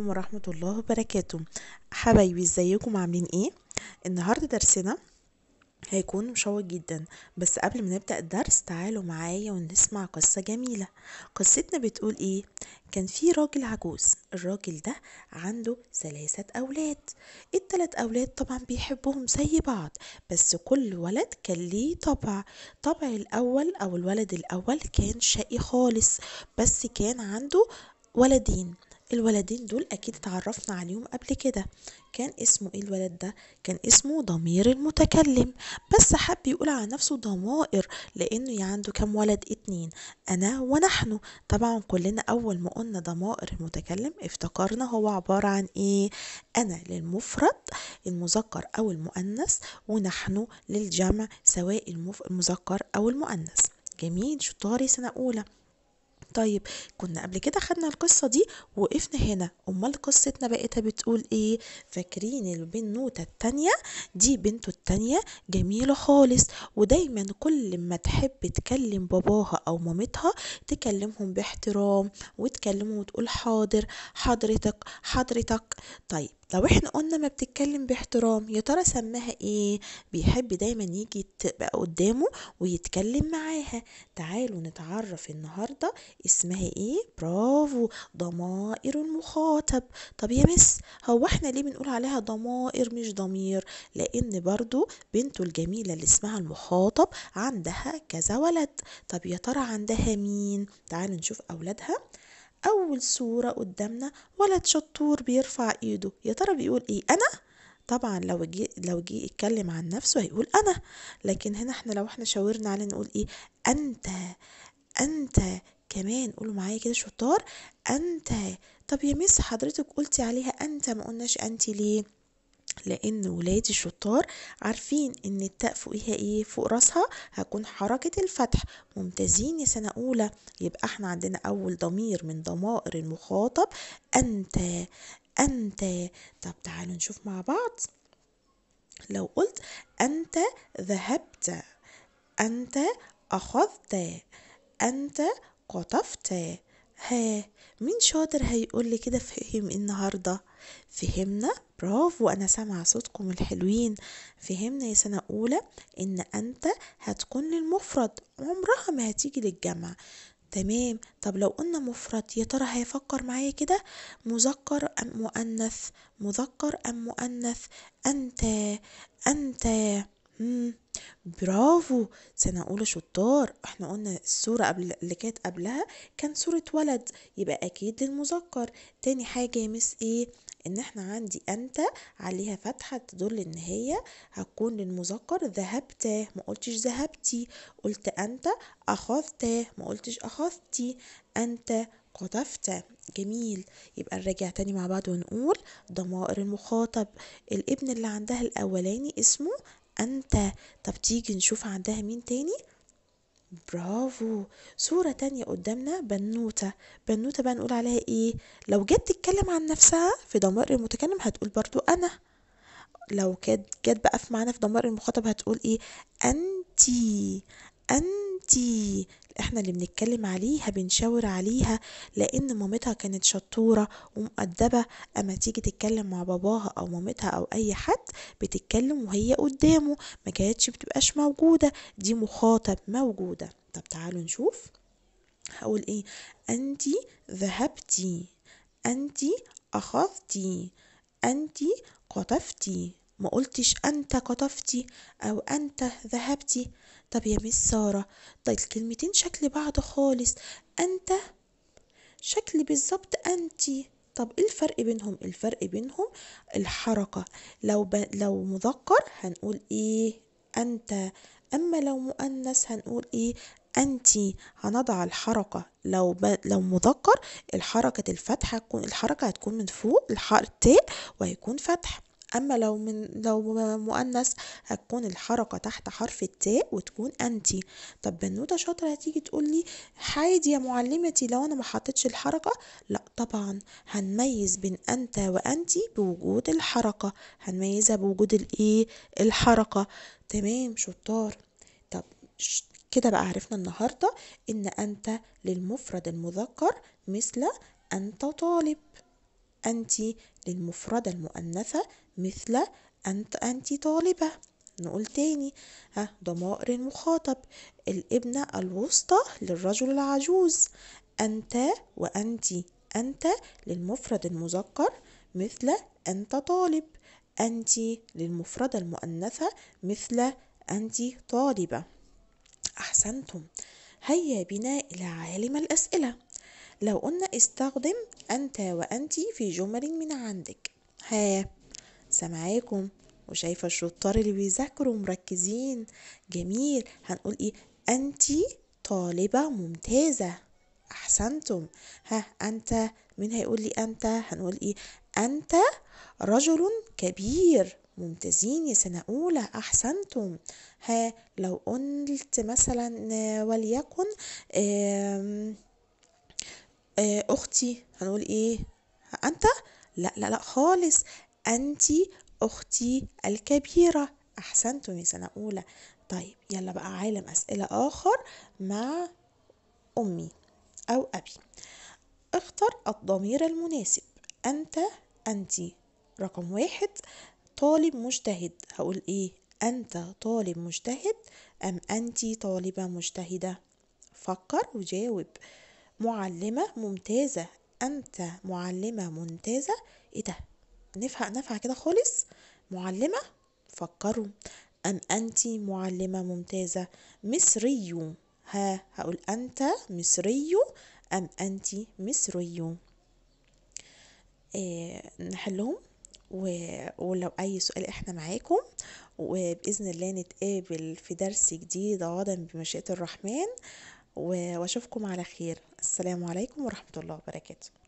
عليكم ورحمة الله وبركاته حبايبي ازيكم عاملين ايه النهاردة درسنا هيكون مشوق جدا بس قبل ما نبدأ الدرس تعالوا معايا ونسمع قصة جميلة قصتنا بتقول ايه كان في راجل عجوز الراجل ده عنده ثلاثة أولاد التلات أولاد طبعا بيحبهم زي بعض بس كل ولد كان ليه طبع طبع الأول أو الولد الأول كان شقي خالص بس كان عنده ولدين الولدين دول اكيد اتعرفنا عليهم قبل كده كان اسمه ايه الولد ده كان اسمه ضمير المتكلم بس حب يقول على نفسه ضمائر لانه يعني عنده كام ولد اتنين انا ونحن طبعا كلنا اول ما قلنا ضمائر المتكلم افتكرنا هو عبارة عن ايه انا للمفرد المذكر او المؤنث ونحن للجمع سواء المذكر او المؤنث جميل شطاري سنة اولى طيب كنا قبل كده خدنا القصة دي وقفنا هنا امال قصتنا بقيتها بتقول ايه فاكرين البنوتة التانية دي بنته التانية جميلة خالص ودايما كل ما تحب تكلم باباها او مامتها تكلمهم باحترام وتكلمهم وتقول حاضر حضرتك حضرتك طيب لو احنا قلنا ما بتتكلم باحترام يا ترى سماها ايه بيحب دايما يجي تبقى قدامه ويتكلم معاها تعالوا نتعرف النهارده اسمها ايه برافو ضمائر المخاطب طب يا مس هو احنا ليه بنقول عليها ضمائر مش ضمير لان برضو بنته الجميله اللي اسمها المخاطب عندها كذا ولد طب يا ترى عندها مين تعالوا نشوف اولادها أول صورة قدامنا ولد شطور بيرفع إيده يا ترى بيقول إيه أنا؟ طبعا لو جه لو جي يتكلم عن نفسه هيقول أنا لكن هنا احنا لو احنا شاورنا عليه نقول إيه أنت أنت كمان قولوا معايا كده شطار أنت طب يا مس حضرتك قلتي عليها أنت ما قلناش أنت ليه؟ لان ولادي الشطار عارفين ان التاء فوقيها ايه فوق راسها هكون حركة الفتح ممتازين يا سنة اولى يبقى احنا عندنا اول ضمير من ضمائر المخاطب انت انت طب تعالوا نشوف مع بعض لو قلت انت ذهبت انت اخذت انت قطفت ها مين شاطر هيقول لي كده فهم النهارده فهمنا برافو أنا سامعة صوتكم الحلوين فهمنا يا سنة أولى إن أنت هتكون للمفرد عمرها ما هتيجي للجمع تمام طب لو قلنا مفرد يا ترى هيفكر معايا كده مذكر أم مؤنث مذكر أم مؤنث أنت أنت برافو! سنة أولى شطّار، إحنا قُلنا الصورة قبل اللي كانت قبلها كان صورة ولد يبقى أكيد للمُذكّر، تاني حاجة يا miss إيه، إن إحنا عندي أنت عليها فتحة تدُل إن هي هتكون للمُذكّر ذهبت ما قُلتش ذهبتي قُلت أنت أخذت ما قُلتش أخذتي أنت قطفت جميل، يبقى نراجع تاني مع بعض ونقول ضمائر المخاطب، الابن اللي عندها الأولاني اسمه انت طب تيجي نشوف عندها مين تاني برافو صورة تانية قدامنا بنوتة بنوتة بقى نقول عليها ايه لو جت تتكلم عن نفسها في ضمائر المتكلم هتقول برضو انا لو كانت جت بقى في معانا في ضمائر المخاطب هتقول ايه انتي انتي احنا اللي بنتكلم عليها بنشاور عليها لان مامتها كانت شطورة ومؤدبة اما تيجي تتكلم مع باباها او مامتها او اي حد بتتكلم وهي قدامه ما كانتش بتبقاش موجودة دي مخاطب موجودة طب تعالوا نشوف هقول ايه انت ذهبتي انت اخذتي انت قطفتي ما قلتش انت قطفتي او انت ذهبتي طب يا ميس سارة ده الكلمتين شكل بعض خالص أنت شكل بالظبط أنتي طب ايه الفرق بينهم الفرق بينهم الحركة لو ب... لو مذكر هنقول ايه انت اما لو مؤنث هنقول ايه انتي هنضع الحركة لو ب... لو مذكر الحركة الفتحة هتكون الحركة هتكون من فوق الحرف تاء وهيكون فتح أما لو من لو مؤنث هتكون الحركة تحت حرف التاء وتكون أنتي طب بنوتة شاطرة هتيجي تقولي حادي يا معلمتي لو أنا ما حطيتش الحركة لا طبعا هنميز بين أنت وأنتي بوجود الحركة هنميزها بوجود الإيه الحركة تمام شطار طب كده بقى عرفنا النهارده ان انت للمفرد المذكر مثل انت طالب انت للمفردة المؤنثة مثل أنت أنت طالبة نقول تاني ها ضمائر المخاطب الابنة الوسطى للرجل العجوز أنت وأنت أنت للمفرد المذكر مثل أنت طالب أنت للمفردة المؤنثة مثل أنت طالبة أحسنتم هيا بنا إلى عالم الأسئلة لو قلنا استخدم أنت وأنت في جمل من عندك ها معاكم وشايفه الشطار اللي بيذاكروا مركزين جميل هنقول ايه انت طالبه ممتازه احسنتم ها انت مين هيقول لي انت هنقول ايه انت رجل كبير ممتازين يا سنة أولى أحسنتم ها لو قلت مثلا وليكن آه، أختي هنقول إيه أنت لا لا لا خالص أنت أختي الكبيرة أحسنتم يا سنة أولى طيب يلا بقى عالم أسئلة آخر مع أمي أو أبي اختر الضمير المناسب أنت أنت رقم واحد طالب مجتهد هقول إيه أنت طالب مجتهد أم أنت طالبة مجتهدة فكر وجاوب معلمة ممتازة أنت معلمة ممتازة إيه ده نفع نفع كده خالص معلمة فكروا أم أنت معلمة ممتازة مصري ها هقول أنت مصري أم أنت مصري إيه نحلهم ولو أي سؤال إحنا معاكم وبإذن الله نتقابل في درس جديد غدا بمشيئة الرحمن وأشوفكم على خير السلام عليكم ورحمة الله وبركاته